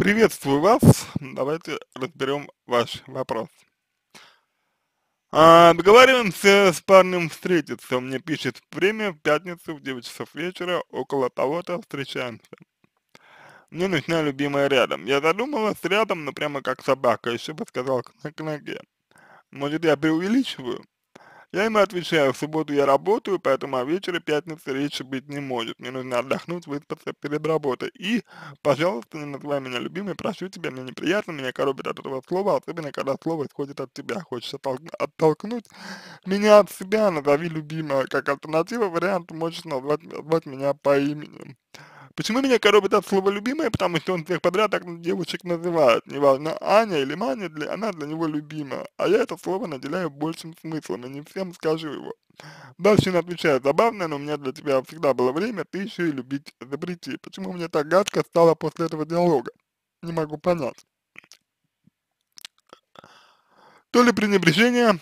Приветствую вас. Давайте разберем ваш вопрос. А, договариваемся с парнем встретиться. Он Мне пишет время в пятницу в 9 часов вечера, около того-то встречаемся. Мне нужна любимая рядом. Я задумалась рядом, но прямо как собака, еще бы сказал, как на ноге. Может, я преувеличиваю? Я ему отвечаю, в субботу я работаю, поэтому о вечере пятницы речи быть не может. Мне нужно отдохнуть, выспаться перед работой. И, пожалуйста, не называй меня любимой, прошу тебя, мне неприятно, меня коробит от этого слова, особенно когда слово исходит от тебя. Хочешь оттолкнуть меня от себя, назови любимого. Как альтернатива вариант, можешь назвать, назвать меня по имени. Почему меня коробит от слова «любимая»? Потому что он всех подряд так девочек называет. Неважно, Аня или Маня, для, она для него любима. А я это слово наделяю большим смыслом, и не всем скажу его. Дальше он отвечает, забавно, но у меня для тебя всегда было время, ты еще и любить запрети. Почему мне так гадко стало после этого диалога? Не могу понять. То ли пренебрежение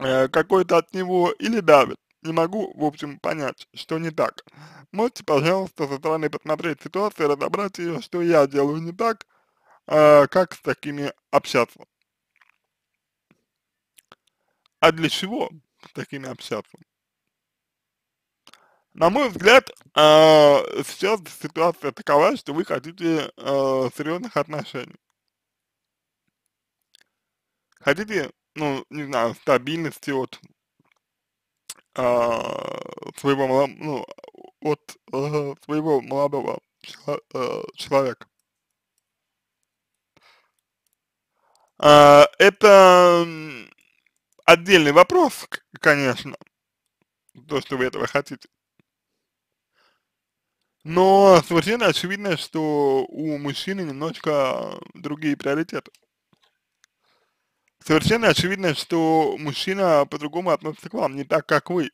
э, какое-то от него, или давит. Не могу, в общем, понять, что не так. Можете, пожалуйста, со стороны посмотреть ситуацию, разобрать ее, что я делаю не так, э, как с такими общаться. А для чего с такими общаться? На мой взгляд, э, сейчас ситуация такова, что вы хотите э, а, серьезных отношений. Хотите, ну, не знаю, стабильности от а, твоего, ну, от а, твоего молодого э, человека. А, это отдельный вопрос, конечно, то, что вы этого хотите. Но совершенно очевидно, что у мужчины немножко другие приоритеты. Совершенно очевидно, что мужчина по-другому относится к вам, не так, как вы.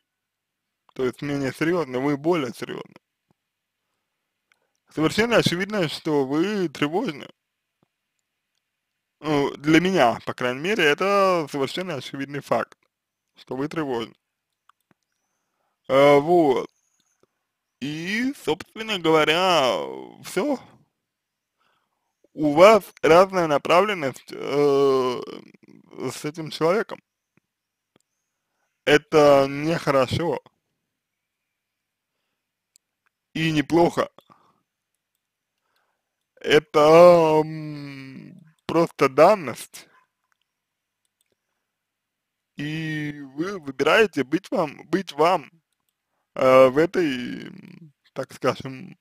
То есть менее серьезно, вы более серьезно. Совершенно очевидно, что вы тревожны. Ну, для меня, по крайней мере, это совершенно очевидный факт, что вы тревожны. А, вот. И, собственно говоря, все у вас разная направленность э, с этим человеком. Это нехорошо. И неплохо. Это э, просто данность. И вы выбираете быть вам, быть вам э, в этой, так скажем,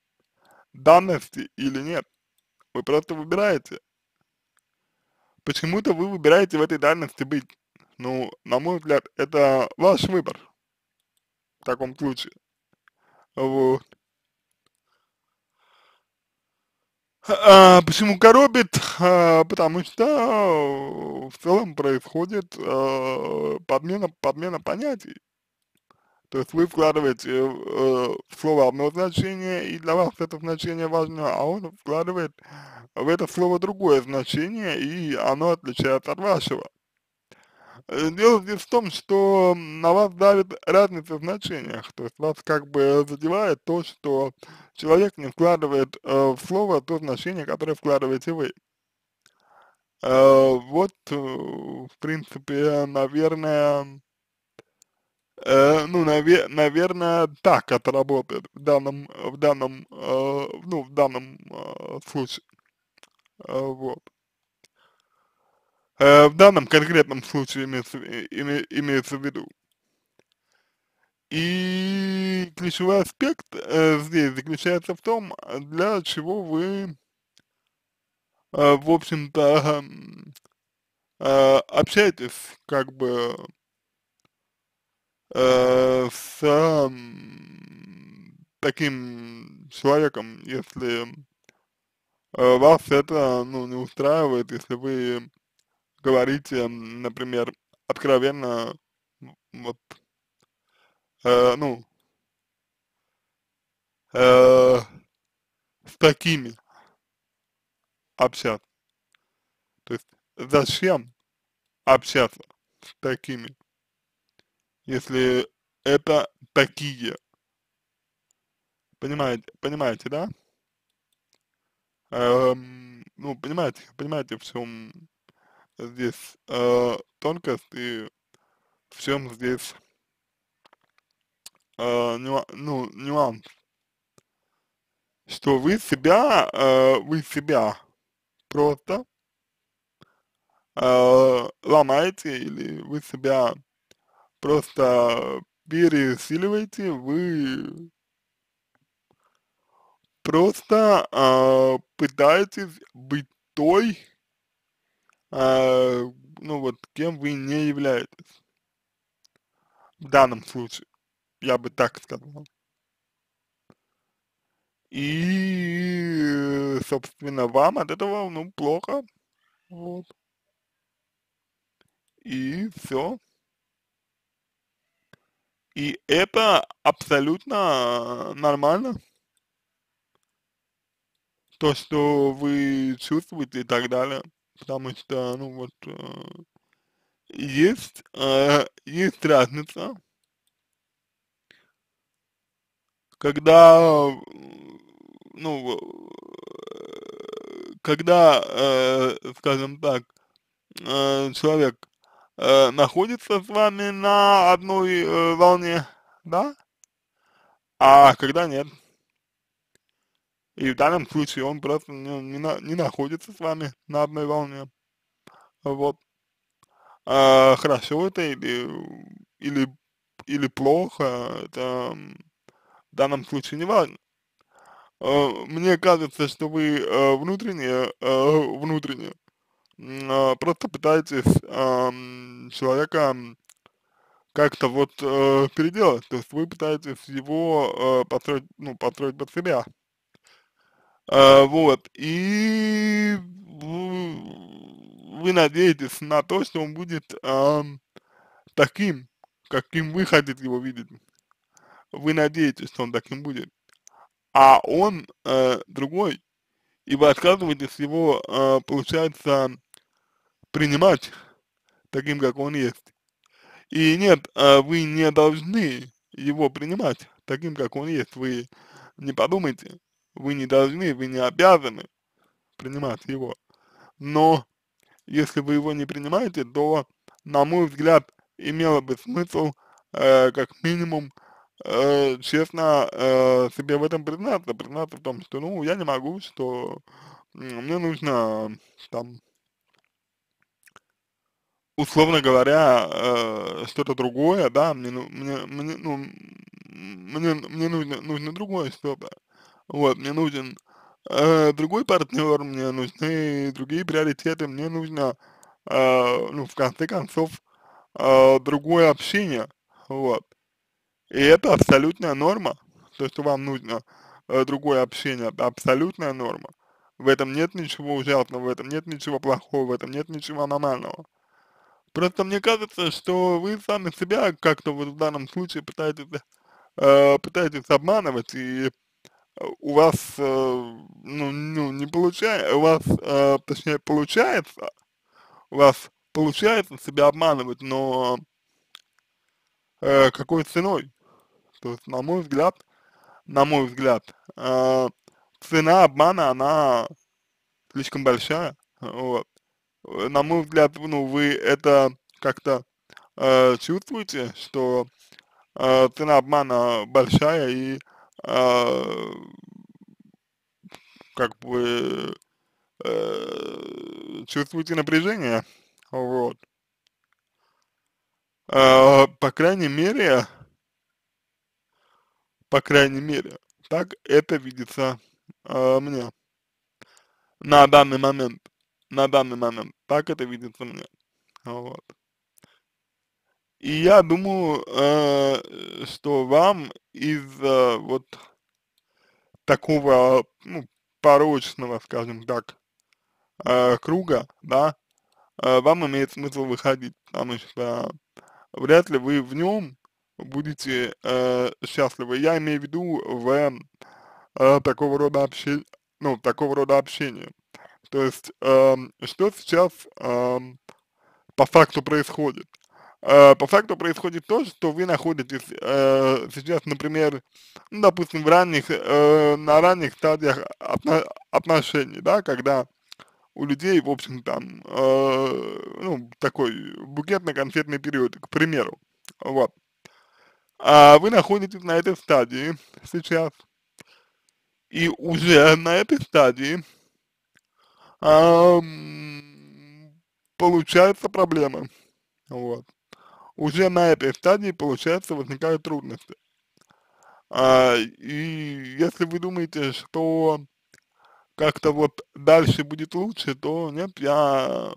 данности или нет. Вы просто выбираете. Почему-то вы выбираете в этой данности быть. Ну, на мой взгляд, это ваш выбор в таком случае. Вот. А, почему коробит? А, потому что в целом происходит а, подмена, подмена понятий. То есть вы вкладываете э, в слово одно значение, и для вас это значение важно, а он вкладывает в это слово другое значение, и оно отличается от вашего. Э, дело здесь в том, что на вас давит разница в значениях, то есть вас как бы задевает то, что человек не вкладывает э, в слово то значение, которое вкладываете вы. Э, вот, э, в принципе, наверное, Э, ну, наве наверное, так это работает в данном, в данном, э, ну, в данном э, случае. Э, вот. Э, в данном конкретном случае имеется, име, имеется в виду. И ключевой аспект э, здесь заключается в том, для чего вы, э, в общем-то, э, э общаетесь, как бы, Э, с таким человеком, если э, вас это, ну, не устраивает, если вы говорите, например, откровенно, вот, э, ну, э, с такими общаться. То есть зачем общаться с такими? если это такие. Понимаете, понимаете, да? Эм, ну, понимаете, понимаете, в чем здесь э, тонкость и в чем здесь э, ну, нюанс. Что вы себя, э, вы себя просто э, ломаете или вы себя просто пересиливайте, вы просто э, пытаетесь быть той, э, ну вот, кем вы не являетесь. В данном случае, я бы так сказал. И, собственно, вам от этого, ну, плохо. Вот. И все. И это абсолютно э, нормально. То, что вы чувствуете и так далее. Потому что, ну вот, э, есть, э, есть разница. Когда, ну, когда, э, скажем так, человек э, находится с вами на одной э, волне, да? А когда нет. И в данном случае он просто не, не, не находится с вами на одной волне. Вот. А, хорошо это или, или, или плохо, это в данном случае не важно. Э, мне кажется, что вы внутренне, э, внутренне э, просто пытаетесь человека как-то вот э, переделать, то есть вы пытаетесь его э, построить, ну, построить под себя. Э, вот, и вы, надеетесь на то, что он будет э, таким, каким вы хотите его видеть. Вы надеетесь, что он таким будет. А он э, другой, и вы отказываетесь его, э, получается, принимать таким, как он есть. И нет, а вы не должны его принимать таким, как он есть. Вы не подумайте, вы не должны, вы не обязаны принимать его. Но если вы его не принимаете, то, на мой взгляд, имело бы смысл э, как минимум э, честно э, себе в этом признаться, признаться в том, что ну я не могу, что мне нужно там условно говоря, э, что-то другое, да, мне, ну, мне, мне, ну, мне, мне нужно, нужно другое что-то. Вот, мне нужен э, другой партнер, мне нужны другие приоритеты, мне нужно, э, ну, в конце концов, э, другое общение, вот. И это абсолютная норма, то, что вам нужно э, другое общение, это абсолютная норма. В этом нет ничего ужасного, в этом нет ничего плохого, в этом нет ничего аномального. Просто мне кажется, что вы сами себя как-то вот в данном случае пытаетесь, э, пытаетесь обманывать, и э, у вас, э, ну, ну, не получается, у вас, э, точнее, получается, у вас получается себя обманывать, но э, какой ценой? То есть, на мой взгляд, на мой взгляд, э, цена обмана, она слишком большая, вот. Э, на мой взгляд, ну, вы это как-то э, чувствуете, что э, цена обмана большая и э, как бы э, чувствуете напряжение, вот. Э, по крайней мере, по крайней мере, так это видится э, мне на данный момент на данный момент. Так это видится мне. Вот. И я думаю, э, э что вам из э, вот такого ну, порочного, скажем так, э, круга, да, э, вам имеет смысл выходить, потому что вряд ли вы в нем будете э, счастливы. Я имею в виду в э, такого рода общение, ну, такого рода общение. То есть, э, что сейчас э, по факту происходит? Э, по факту происходит то, что вы находитесь э, сейчас, например, ну, допустим, в ранних, э, на ранних стадиях отношений, да, когда у людей, в общем, там, э, ну, такой букетно-конфетный период, к примеру, вот. А вы находитесь на этой стадии сейчас, и уже на этой стадии а, получается проблема. Вот. Уже на этой стадии, получается, возникают трудности. А, и если вы думаете, что как-то вот дальше будет лучше, то нет, я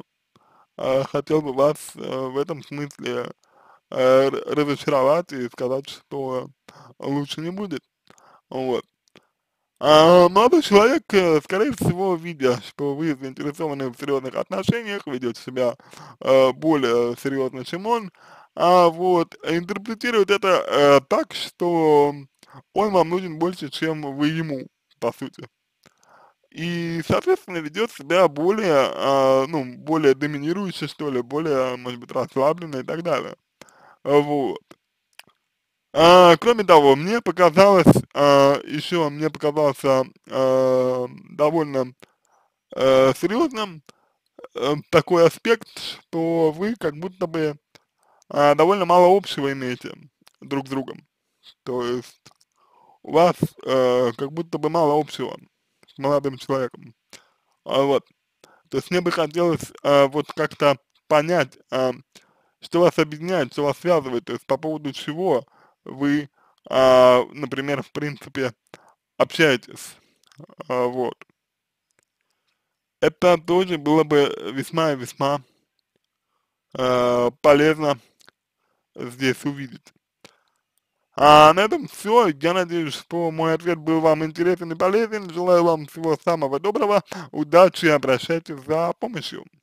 э, хотел бы вас э, в этом смысле э, разочаровать и сказать, что лучше не будет. Вот. А молодой человек, э, скорее всего, видя, что вы заинтересованы в серьезных отношениях, ведет себя э, более серьезно, чем он, а вот интерпретирует это э, так, что он вам нужен больше, чем вы ему, по сути. И, соответственно, ведет себя более, а, ну, более доминирующе, что ли, более, может быть, расслабленно и так далее. Вот. А, кроме того, мне показалось, а, еще мне показался а, довольно а, э, серьезным а, э, такой аспект, что вы как будто бы а, довольно мало общего имеете друг с другом. То есть у вас э, как будто бы мало общего с молодым человеком. А, вот. То есть мне бы хотелось э, вот как-то понять, э, что вас объединяет, что вас связывает, то есть по поводу чего вы, а, например, в принципе, общаетесь. А, вот. Это тоже было бы весьма и весьма а, полезно здесь увидеть. А на этом все. Я надеюсь, что мой ответ был вам интересен и полезен. Желаю вам всего самого доброго, удачи и обращайтесь за помощью.